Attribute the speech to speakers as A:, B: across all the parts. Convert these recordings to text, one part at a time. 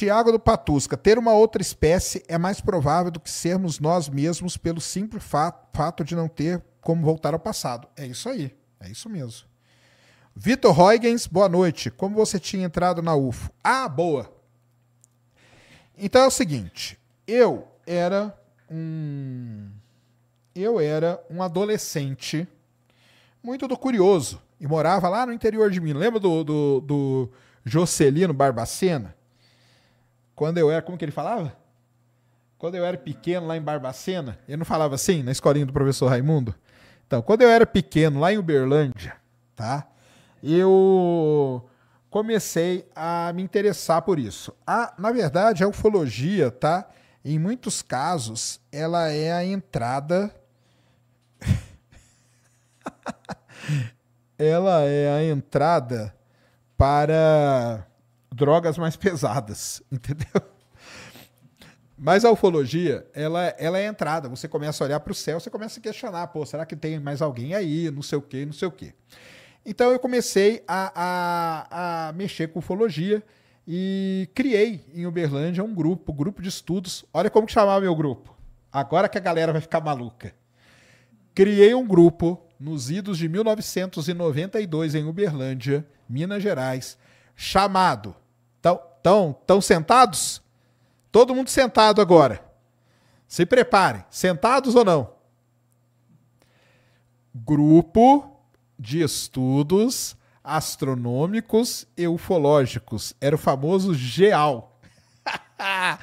A: Tiago do Patusca, ter uma outra espécie é mais provável do que sermos nós mesmos pelo simples fato, fato de não ter como voltar ao passado. É isso aí, é isso mesmo. Vitor Huygens, boa noite. Como você tinha entrado na UFO? Ah, boa. Então é o seguinte, eu era um eu era um adolescente muito do curioso e morava lá no interior de mim. Lembra do, do, do Jocelino Barbacena? Quando eu era, como que ele falava? Quando eu era pequeno lá em Barbacena, ele não falava assim na escolinha do professor Raimundo? Então, quando eu era pequeno lá em Uberlândia, tá? Eu comecei a me interessar por isso. A, na verdade, a ufologia, tá? Em muitos casos, ela é a entrada ela é a entrada para drogas mais pesadas, entendeu? Mas a ufologia, ela, ela é entrada. Você começa a olhar para o céu, você começa a questionar, pô, será que tem mais alguém aí? Não sei o quê, não sei o quê. Então eu comecei a, a, a mexer com ufologia e criei em Uberlândia um grupo, um grupo de estudos. Olha como que chamava meu grupo. Agora que a galera vai ficar maluca. Criei um grupo nos idos de 1992 em Uberlândia, Minas Gerais, chamado Tão, tão, tão sentados? Todo mundo sentado agora. Se preparem, sentados ou não. Grupo de estudos astronômicos e ufológicos. Era o famoso GEAL.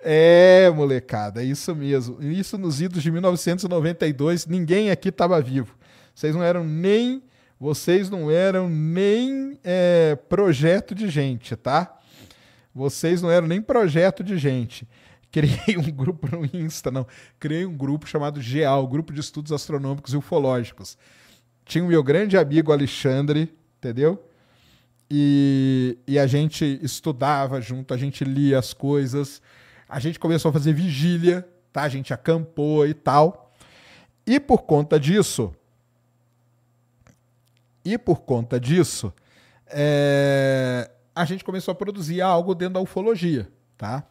A: é, molecada, é isso mesmo. Isso nos idos de 1992, ninguém aqui estava vivo. Vocês não eram nem vocês não eram nem é, projeto de gente, tá? Vocês não eram nem projeto de gente. Criei um grupo no Insta, não. Criei um grupo chamado GEAL, Grupo de Estudos Astronômicos e Ufológicos. Tinha o meu grande amigo Alexandre, entendeu? E, e a gente estudava junto, a gente lia as coisas, a gente começou a fazer vigília, tá? A gente acampou e tal. E por conta disso, e por conta disso, é, a gente começou a produzir algo dentro da ufologia, tá?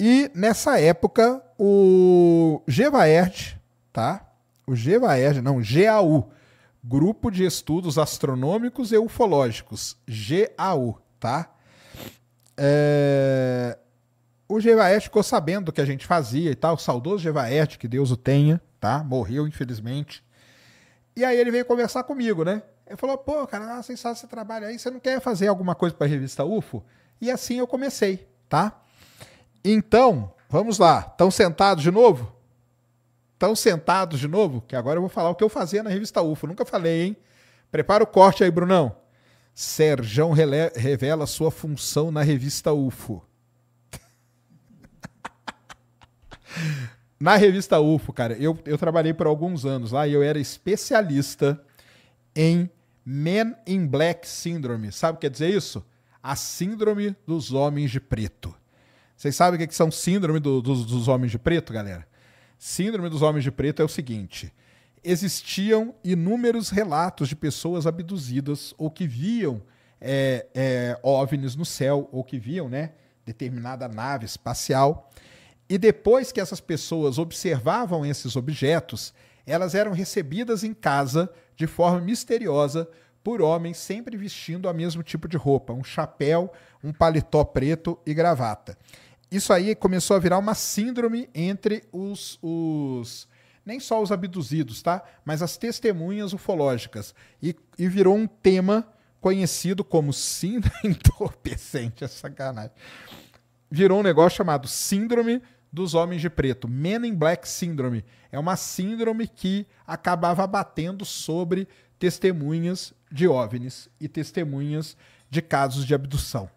A: E nessa época, o Gevaert tá? O Gevaert não, GAU, Grupo de Estudos Astronômicos e Ufológicos, GAU, tá? É... O Gevaert ficou sabendo do que a gente fazia e tal, o saudoso Gevaert, que Deus o tenha, tá? Morreu, infelizmente. E aí ele veio conversar comigo, né? Ele falou, pô, cara, é sensacional esse trabalho aí, você não quer fazer alguma coisa para a revista UFO? E assim eu comecei, tá? Então, vamos lá. Estão sentados de novo? Estão sentados de novo? Que agora eu vou falar o que eu fazia na revista UFO. Nunca falei, hein? Prepara o corte aí, Brunão. Serjão revela sua função na revista UFO. na revista UFO, cara, eu, eu trabalhei por alguns anos lá e eu era especialista em Men in Black Syndrome. Sabe o que quer dizer isso? A síndrome dos homens de preto. Vocês sabem o que são síndrome do, dos, dos homens de preto, galera? Síndrome dos homens de preto é o seguinte: existiam inúmeros relatos de pessoas abduzidas ou que viam é, é, OVNIs no céu ou que viam, né, determinada nave espacial. E depois que essas pessoas observavam esses objetos, elas eram recebidas em casa de forma misteriosa por homens sempre vestindo o mesmo tipo de roupa, um chapéu, um paletó preto e gravata. Isso aí começou a virar uma síndrome entre os, os nem só os abduzidos, tá? Mas as testemunhas ufológicas. E, e virou um tema conhecido como síndrome entorpecente, é sacanagem. Virou um negócio chamado síndrome dos homens de preto. Men in Black Syndrome. É uma síndrome que acabava batendo sobre testemunhas de OVNIs e testemunhas de casos de abdução.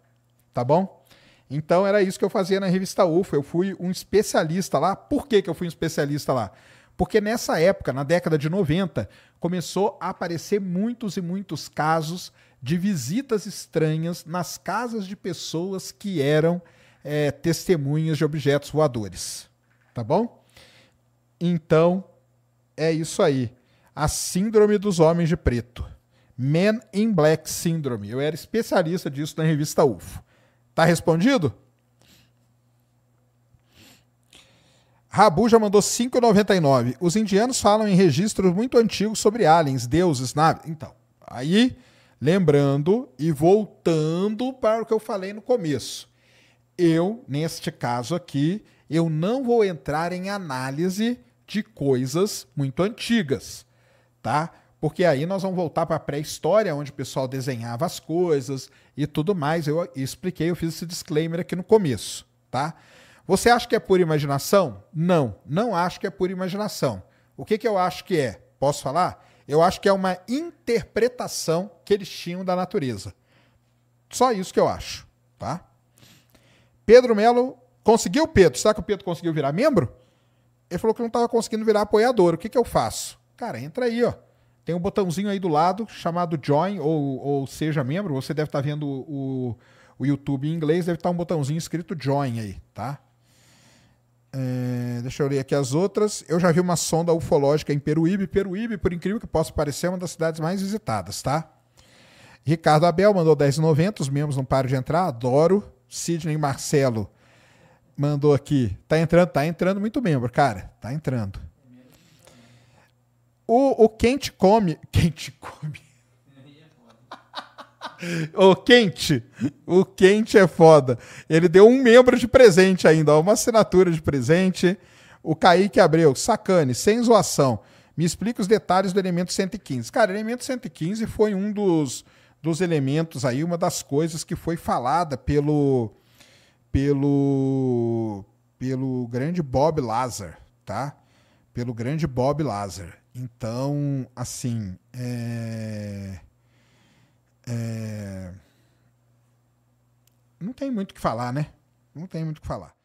A: Tá bom? Então era isso que eu fazia na revista UFO. Eu fui um especialista lá. Por que, que eu fui um especialista lá? Porque nessa época, na década de 90, começou a aparecer muitos e muitos casos de visitas estranhas nas casas de pessoas que eram é, testemunhas de objetos voadores. Tá bom? Então, é isso aí. A Síndrome dos Homens de Preto. Men in Black Syndrome. Eu era especialista disso na revista UFO. Tá respondido? Rabu já mandou 5,99. Os indianos falam em registros muito antigos sobre aliens, deuses, naves. Então, aí, lembrando e voltando para o que eu falei no começo. Eu, neste caso aqui, eu não vou entrar em análise de coisas muito antigas, tá? Porque aí nós vamos voltar para a pré-história, onde o pessoal desenhava as coisas e tudo mais. Eu expliquei, eu fiz esse disclaimer aqui no começo, tá? Você acha que é pura imaginação? Não, não acho que é pura imaginação. O que, que eu acho que é? Posso falar? Eu acho que é uma interpretação que eles tinham da natureza. Só isso que eu acho, tá? Pedro Melo conseguiu o Pedro. Será que o Pedro conseguiu virar membro? Ele falou que não estava conseguindo virar apoiador. O que, que eu faço? Cara, entra aí, ó. Tem um botãozinho aí do lado chamado Join ou, ou Seja Membro. Você deve estar tá vendo o, o YouTube em inglês, deve estar tá um botãozinho escrito Join aí, tá? É, deixa eu ler aqui as outras. Eu já vi uma sonda ufológica em Peruíbe. Peruíbe, por incrível que possa parecer, é uma das cidades mais visitadas, tá? Ricardo Abel mandou 10,90. Os membros não param de entrar. Adoro. Sidney Marcelo mandou aqui. Tá entrando, tá entrando muito membro, cara. Tá entrando. O, o quente come. Quente come. o quente. O quente é foda. Ele deu um membro de presente ainda, uma assinatura de presente. O Kaique abriu. sacane, sem zoação. Me explica os detalhes do elemento 115. Cara, elemento 115 foi um dos dos elementos aí, uma das coisas que foi falada pelo pelo pelo grande Bob Lazar, tá? Pelo grande Bob Lazar. Então, assim, é... É... não tem muito o que falar, né? Não tem muito o que falar.